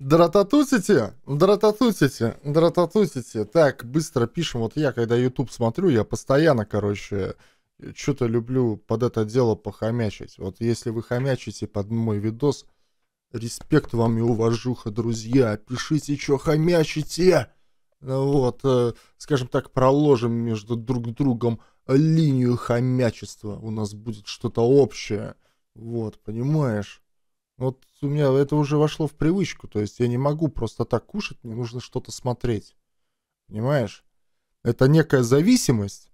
Дрототусите, дрототусите, дрототусите. Так, быстро пишем. Вот я, когда YouTube смотрю, я постоянно, короче, что-то люблю под это дело похомячить. Вот если вы хомячите под мой видос, респект вам и уважуха, друзья. Пишите, что хомячите. Вот, э, скажем так, проложим между друг другом линию хомячества. У нас будет что-то общее. Вот, понимаешь? Вот у меня это уже вошло в привычку, то есть я не могу просто так кушать, мне нужно что-то смотреть. Понимаешь? Это некая зависимость.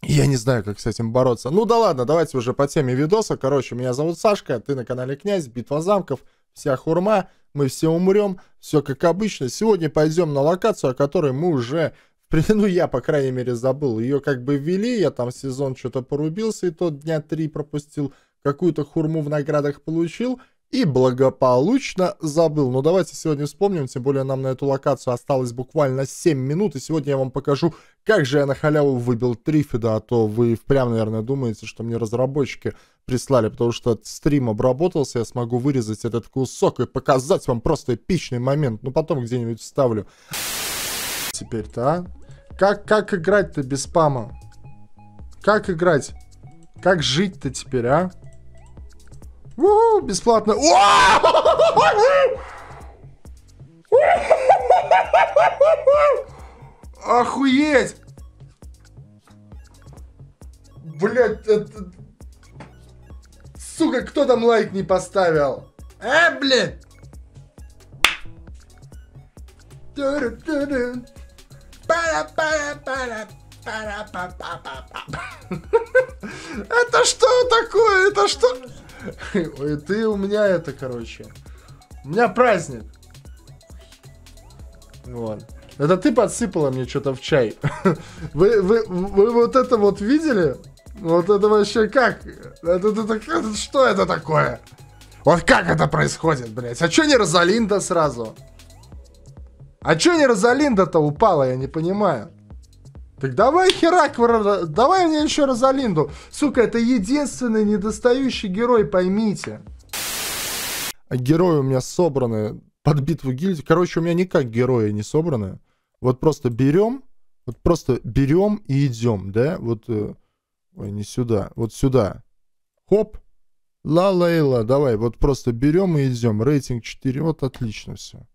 Я не знаю, как с этим бороться. Ну да ладно, давайте уже по теме видоса. Короче, меня зовут Сашка, ты на канале Князь, Битва Замков, вся хурма, мы все умрем, все как обычно. Сегодня пойдем на локацию, о которой мы уже ну, я, по крайней мере, забыл. Ее как бы ввели, я там сезон что-то порубился и тот дня три пропустил какую-то хурму в наградах получил и благополучно забыл. Но давайте сегодня вспомним, тем более нам на эту локацию осталось буквально 7 минут, и сегодня я вам покажу, как же я на халяву выбил Трифида, а то вы впрямь, наверное, думаете, что мне разработчики прислали, потому что стрим обработался, я смогу вырезать этот кусок и показать вам просто эпичный момент, ну потом где-нибудь вставлю. Теперь-то, а? Как, как играть-то без спама? Как играть? Как жить-то теперь, а? у бесплатно. Охуеть! Блять, это... Сука, кто там лайк не поставил? А, блядь! Это что такое? Это что? И ты у меня это, короче. У меня праздник. Вот. Это ты подсыпала мне что-то в чай. Вы, вы, вы вот это вот видели? Вот это вообще как? Это, это, это, что это такое? Вот как это происходит, блядь? А чё не Розалинда сразу? А чё не Розалинда-то упала, я не понимаю. Так давай херак, давай мне еще раз Розалинду. Сука, это единственный недостающий герой, поймите. Герои у меня собраны под битву гильдии. Короче, у меня никак герои не собраны. Вот просто берем, вот просто берем и идем, да? Вот, э, ой, не сюда, вот сюда. Хоп, ла-лейла, давай, вот просто берем и идем. Рейтинг 4, вот отлично все.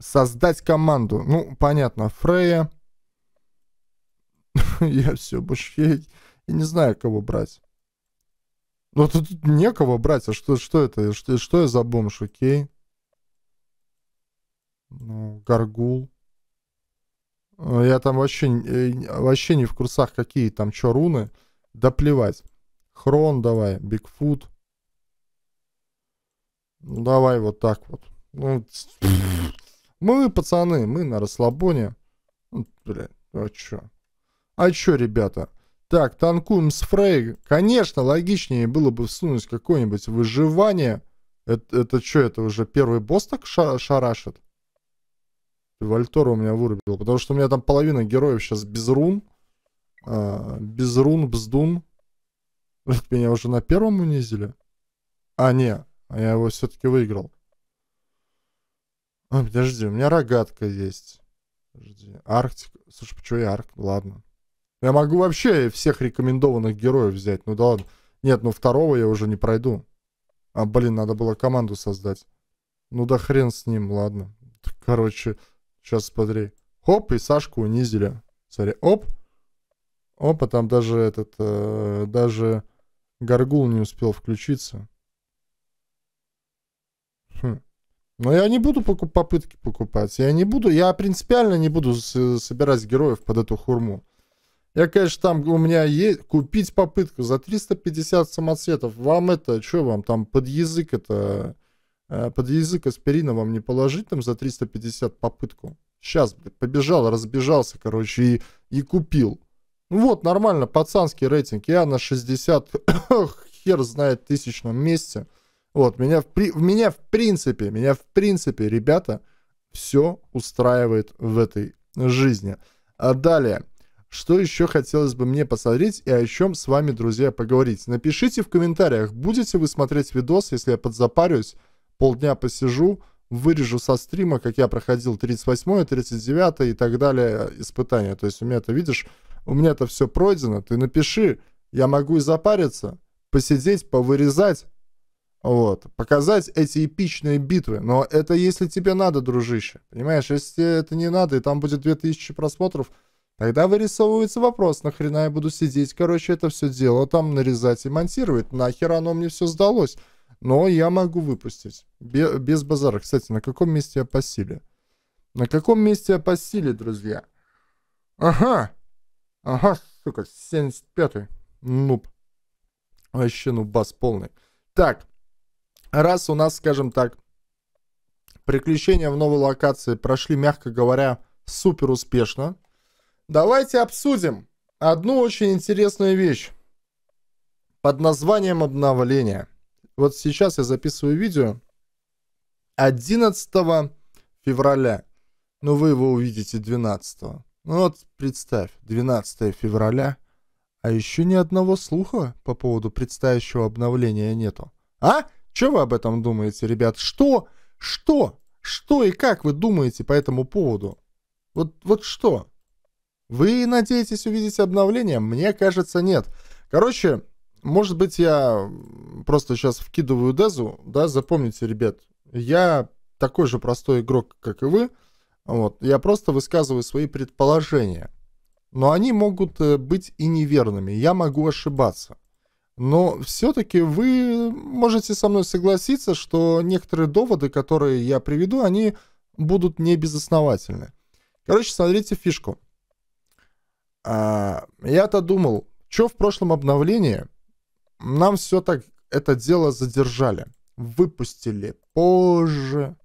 Создать команду. Ну, понятно, Фрея. я все, больше я, я не знаю, кого брать. Ну, тут некого брать, а что, что это? Что, что я за бомж, окей? Ну, горгул. Э, я там вообще, э, вообще не в курсах, какие там что руны. Да плевать. Хрон давай, Бигфут. Ну, давай вот так вот. Ну, мы, пацаны, мы на расслабоне. Ну, блядь, а чё? А чё, ребята? Так, танкуем с Фрей. Конечно, логичнее было бы всунуть какое-нибудь выживание. Это, это что, это уже первый босс так ша шарашит? Вальтора у меня вырубил, потому что у меня там половина героев сейчас без рун. А, без рун, бздун. Меня уже на первом унизили? А, не, я его все-таки выиграл. А, подожди, у меня рогатка есть. Подожди, Арктик. Слушай, почему я Арк? Ладно. Я могу вообще всех рекомендованных героев взять. Ну да ладно. Нет, ну второго я уже не пройду. А, блин, надо было команду создать. Ну да хрен с ним, ладно. Короче, сейчас смотри. Хоп, и Сашку унизили. Смотри, оп. Опа, там даже этот, э, даже Горгул не успел включиться. Хм. Но я не буду покуп попытки покупать. Я не буду, я принципиально не буду собирать героев под эту хурму. Я, конечно, там у меня есть... Купить попытку за 350 самоцветов. Вам это, что вам там под язык это... Э, под язык аспирина вам не положить там за 350 попытку? Сейчас, побежал, разбежался, короче, и, и купил. Ну вот, нормально, пацанский рейтинг. Я на 60, хер знает, тысячном месте. Вот, меня в, при... меня в принципе, меня в принципе, ребята, все устраивает в этой жизни. А далее что еще хотелось бы мне посмотреть и о чем с вами, друзья, поговорить. Напишите в комментариях, будете вы смотреть видос, если я подзапарюсь, полдня посижу, вырежу со стрима, как я проходил 38 39 и так далее э, испытания. То есть у меня это, видишь, у меня это все пройдено, ты напиши, я могу и запариться, посидеть, повырезать, вот, показать эти эпичные битвы. Но это если тебе надо, дружище, понимаешь, если тебе это не надо, и там будет 2000 просмотров, Тогда вырисовывается вопрос, нахрена я буду сидеть, короче, это все дело там нарезать и монтировать. Нахер оно мне все сдалось. Но я могу выпустить. Без, без базара. Кстати, на каком месте я по силе? На каком месте я по силе, друзья? Ага. Ага, сука, 75-й. Нуб. Вообще нубас полный. Так, раз у нас, скажем так, приключения в новой локации прошли, мягко говоря, супер успешно. Давайте обсудим одну очень интересную вещь под названием обновление. Вот сейчас я записываю видео 11 февраля. Но ну, вы его увидите 12. Ну вот представь, 12 февраля, а еще ни одного слуха по поводу предстоящего обновления нету. А? Что вы об этом думаете, ребят? Что? Что? Что и как вы думаете по этому поводу? Вот, вот что? Вы надеетесь увидеть обновление? Мне кажется, нет. Короче, может быть, я просто сейчас вкидываю дезу, да, запомните, ребят, я такой же простой игрок, как и вы, вот, я просто высказываю свои предположения, но они могут э, быть и неверными, я могу ошибаться. Но все-таки вы можете со мной согласиться, что некоторые доводы, которые я приведу, они будут не небезосновательны. Короче, смотрите фишку. А, я-то думал, что в прошлом обновлении нам все так это дело задержали. Выпустили позже.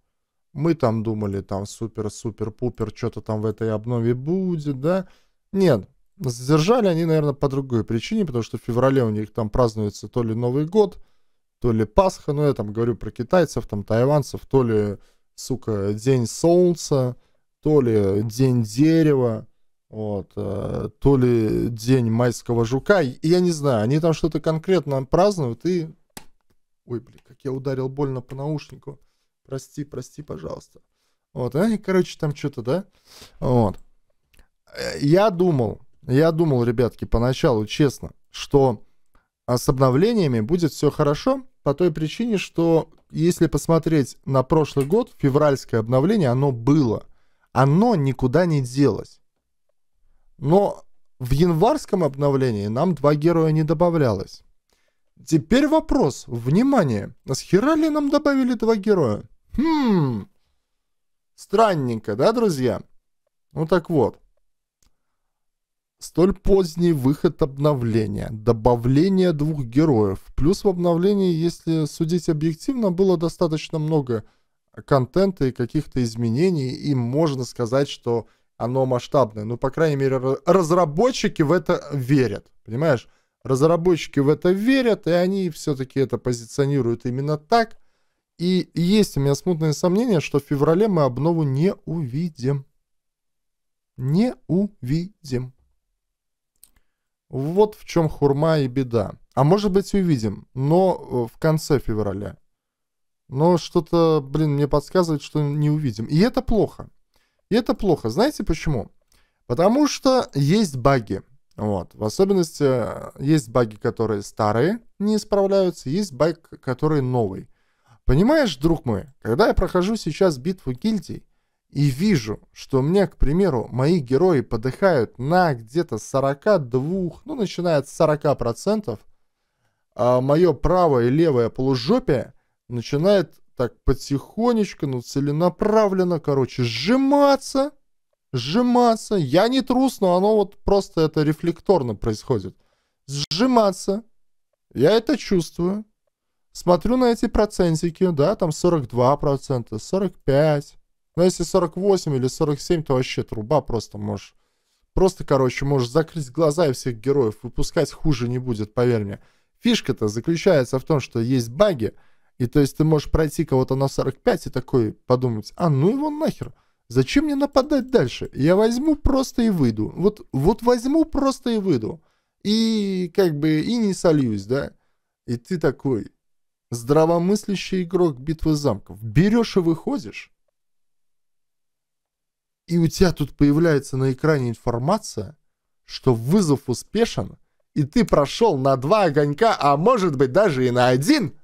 Мы там думали, там супер-супер-пупер, что-то там в этой обнове будет, да? Нет, задержали они, наверное, по другой причине, потому что в феврале у них там празднуется то ли Новый год, то ли Пасха, Но ну, я там говорю про китайцев, там тайванцев, то ли, сука, День Солнца, то ли День Дерева, вот, э, то ли день майского жука, я не знаю, они там что-то конкретно празднуют и... Ой, блин, как я ударил больно по наушнику. Прости, прости, пожалуйста. Вот, они, короче, там что-то, да? Вот. Э, я думал, я думал, ребятки, поначалу, честно, что с обновлениями будет все хорошо, по той причине, что если посмотреть на прошлый год, февральское обновление, оно было. Оно никуда не делось. Но в январском обновлении нам два героя не добавлялось. Теперь вопрос. Внимание. А с хера ли нам добавили два героя? Хм. Странненько, да, друзья? Ну так вот. Столь поздний выход обновления, добавление двух героев. Плюс в обновлении, если судить объективно, было достаточно много контента и каких-то изменений, и можно сказать, что оно масштабное. Ну, по крайней мере, разработчики в это верят, понимаешь? Разработчики в это верят, и они все-таки это позиционируют именно так. И есть у меня смутное сомнение, что в феврале мы обнову не увидим. Не увидим. Вот в чем хурма и беда. А может быть увидим, но э, в конце февраля. Но что-то, блин, мне подсказывает, что не увидим. И это плохо это плохо. Знаете почему? Потому что есть баги. Вот. В особенности э, есть баги, которые старые, не исправляются, есть баг, который новый. Понимаешь, друг мой, когда я прохожу сейчас битву гильдий и вижу, что мне, к примеру, мои герои подыхают на где-то 42, ну, начиная от 40%, а мое правое и левое полужопие начинает так потихонечку, но ну, целенаправленно, короче, сжиматься, сжиматься. Я не трус, но оно вот просто это рефлекторно происходит. Сжиматься. Я это чувствую. Смотрю на эти процентики, да, там 42%, 45%. Но если 48 или 47, то вообще труба просто можешь... Просто, короче, можешь закрыть глаза и всех героев. Выпускать хуже не будет, поверь мне. Фишка-то заключается в том, что есть баги, и то есть ты можешь пройти кого-то на 45 и такой подумать, а ну его нахер, зачем мне нападать дальше? Я возьму просто и выйду. Вот, вот возьму просто и выйду. И как бы и не сольюсь, да? И ты такой здравомыслящий игрок битвы замков. Берешь и выходишь. И у тебя тут появляется на экране информация, что вызов успешен, и ты прошел на два огонька, а может быть даже и на один –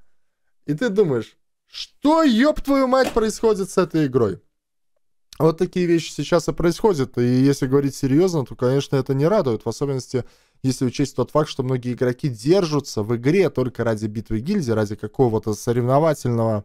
и ты думаешь, что, ёб твою мать, происходит с этой игрой? Вот такие вещи сейчас и происходят. И если говорить серьезно, то, конечно, это не радует. В особенности, если учесть тот факт, что многие игроки держатся в игре только ради битвы гильдии, ради какого-то соревновательного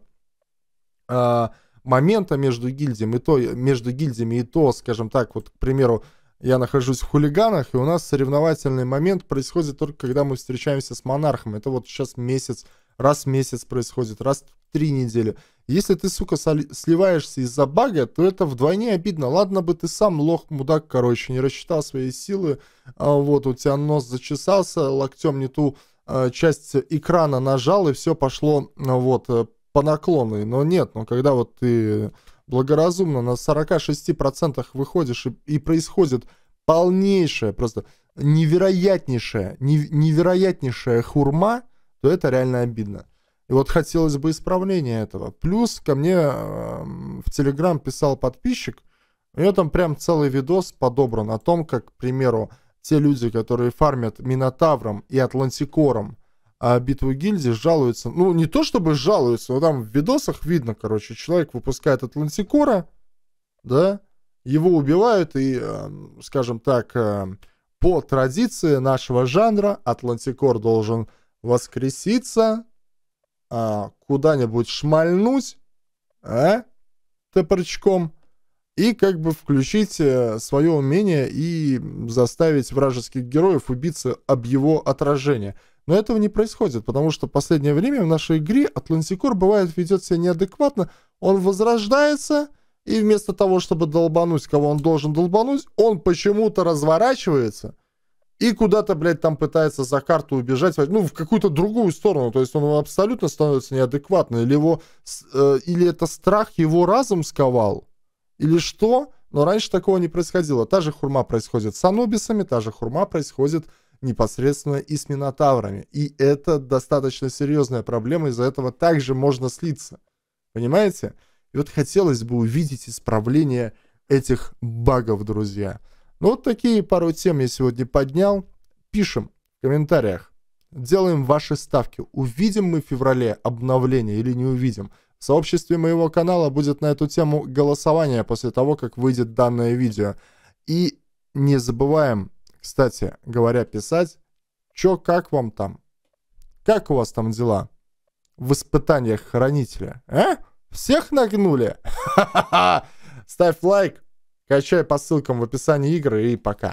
э, момента между гильдиями, и то, между гильдиями и то, скажем так, вот, к примеру, я нахожусь в хулиганах, и у нас соревновательный момент происходит только когда мы встречаемся с монархом. Это вот сейчас месяц раз в месяц происходит, раз в три недели. Если ты, сука, сливаешься из-за бага, то это вдвойне обидно. Ладно бы ты сам лох, мудак, короче, не рассчитал свои силы, а вот у тебя нос зачесался, локтем не ту а, часть экрана нажал, и все пошло, ну вот, э, по наклону. Но нет, но ну когда вот ты благоразумно на 46% выходишь и, и происходит полнейшая, просто невероятнейшая, невероятнейшая хурма, то это реально обидно. И вот хотелось бы исправления этого. Плюс ко мне эм, в Телеграм писал подписчик, у него там прям целый видос подобран о том, как, к примеру, те люди, которые фармят Минотавром и Атлантикором а битву гильдии, жалуются. Ну, не то чтобы жалуются, но там в видосах видно, короче, человек выпускает Атлантикора, да, его убивают, и, эм, скажем так, эм, по традиции нашего жанра Атлантикор должен воскреситься, а, куда-нибудь шмальнуть, э, топорчком, и как бы включить э, свое умение и заставить вражеских героев убиться об его отражение. Но этого не происходит, потому что в последнее время в нашей игре Атлантикор бывает ведет себя неадекватно, он возрождается, и вместо того, чтобы долбануть, кого он должен долбануть, он почему-то разворачивается – и куда-то, блядь, там пытается за карту убежать, ну, в какую-то другую сторону, то есть он абсолютно становится неадекватным, или его, э, или это страх его разум сковал, или что, но раньше такого не происходило. Та же хурма происходит с анубисами, та же хурма происходит непосредственно и с минотаврами, и это достаточно серьезная проблема, из-за этого также можно слиться, понимаете? И вот хотелось бы увидеть исправление этих багов, друзья, друзья. Ну вот такие пару тем я сегодня поднял. Пишем в комментариях. Делаем ваши ставки. Увидим мы в феврале обновление или не увидим. В сообществе моего канала будет на эту тему голосование после того, как выйдет данное видео. И не забываем, кстати говоря, писать, чё как вам там. Как у вас там дела? В испытаниях хранителя. Э? Всех нагнули? Ставь лайк, Качай по ссылкам в описании игры и пока.